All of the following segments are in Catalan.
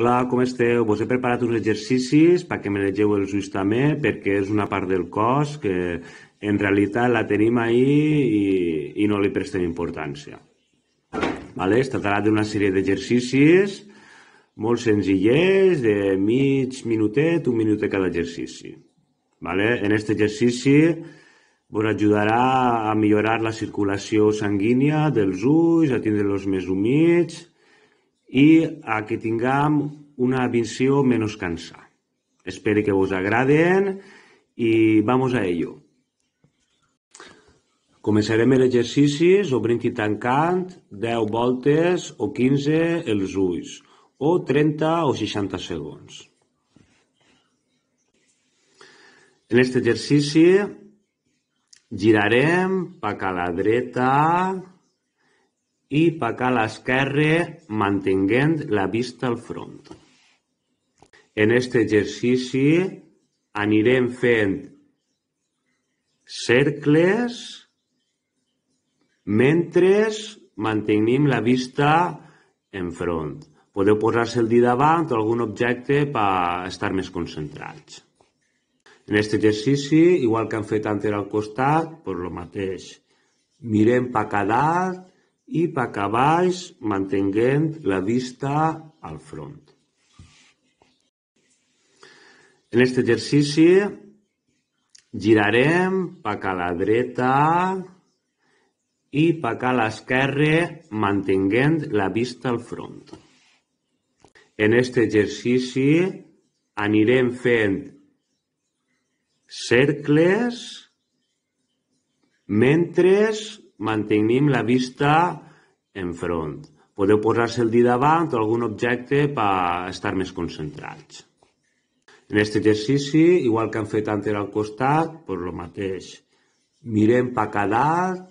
Hola, com esteu? Vos he preparat uns exercicis perquè manegeu els ulls també, perquè és una part del cos que en realitat la tenim ahir i, i no li prestem importància. Vale? Es tractarà d'una sèrie d'exercicis molt senzillers, de mig minutet, un minut de cada exercici. Vale? En aquest exercici vos ajudarà a millorar la circulació sanguínia dels ulls, a tindre-los més humits, i a que tinguem una visió menys cansa. Espero que vos agraden i vamos a ello. Començarem l'exercici obrint i tancant 10 voltes o 15 els ulls o 30 o 60 segons. En aquest exercici girarem cap a la dreta, i pecar a l'esquerra mantenint la vista al front. En aquest exercici anirem fent cercles mentre mantenim la vista en front. Podeu posar-se el dit davant o algun objecte per estar més concentrats. En aquest exercici, igual que hem fet antes al costat, doncs el mateix. Mirem per cada dalt, i baix mantenguent la vista al front. En aquest exercici girarem pac a la dreta i pac a l'esquerra mantenguent la vista al front. En aquest exercici anirem fent cercles mentre mantenim la vista enfront. Podeu posar-se el dit davant o algun objecte per estar més concentrats. En aquest exercici, igual que hem fet antes al costat, doncs el mateix. Mirem pa a dalt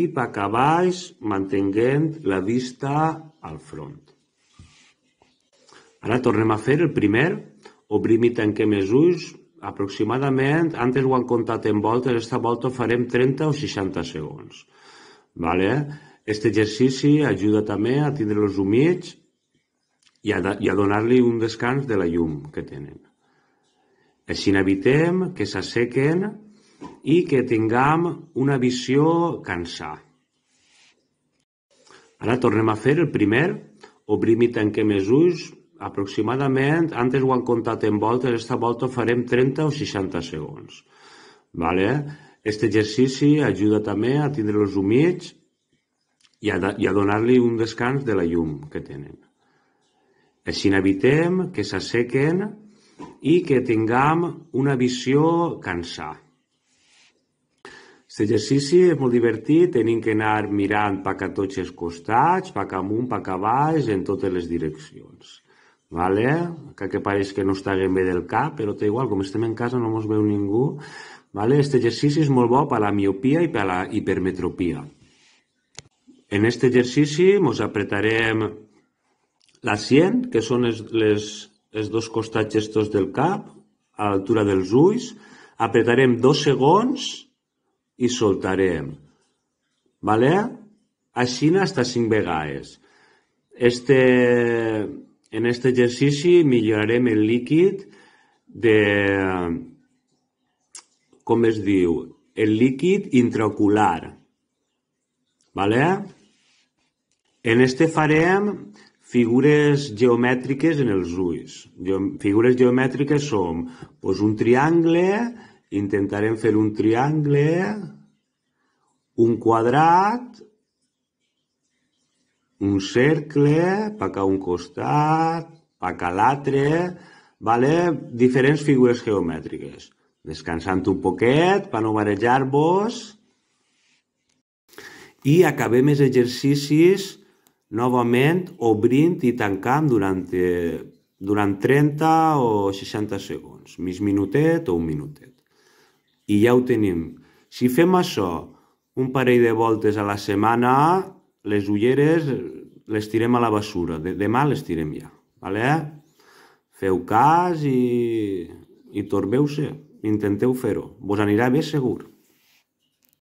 i pa a baix, mantenint la vista al front. Ara tornem a fer el primer. Obrim i tanquem els ulls. Aproximadament, antes ho han comptat en voltes, esta volta farem 30 o 60 segons. Vale? Este exercici ajuda també a tindre-los humits i a, i a donar-li un descans de la llum que tenen. Així evitem que s'assequen i que tinguem una visió cansada. Ara tornem a fer el primer. Obrim i tanquem els ulls aproximadament, antes ho han comptat en voltes, esta volta farem 30 o 60 segons. Vale? Aquest exercici ajuda també a tindre-los humits i a, i a donar-li un descans de la llum que tenen. Així evitem que s'assequen i que tinguem una visió cansada. Aquest exercici és molt divertit, tenim que anar mirant pac a tots els costats, pac amunt, pac a baix, en totes les direccions. Vale? Que, que pareix que no estàguem bé del cap, però té igual, com estem en casa no mos veu ningú, Vale? Este exercici és molt bo per a la miopia i per a la hipermetropia. En aquest exercici nos apretarem la sien, que són les, els dos costats gestos del cap, a l'altura dels ulls. Apretarem dos segons i soltarem. Vale? Així hasta a cinc vegades. Este, en aquest exercici millorarem el líquid de, com es diu, el líquid intraocular. Vale? En este farem figures geomètriques en els ulls. Figures geomètriques són doncs, un triangle, intentarem fer un triangle, un quadrat, un cercle, per a un costat, per a l'altre, vale? diferents figures geomètriques descansant un poquet, per no marejar-vos. I acabem els exercicis novament obrint i tancant durant, eh, durant 30 o 60 segons, mig minutet o un minutet. I ja ho tenim. Si fem això un parell de voltes a la setmana, les ulleres les tirem a la bessura. De demà les tirem ja. Vale? Feu cas i, i torbeu se Intenteu fer-ho, vos anirà bé segur.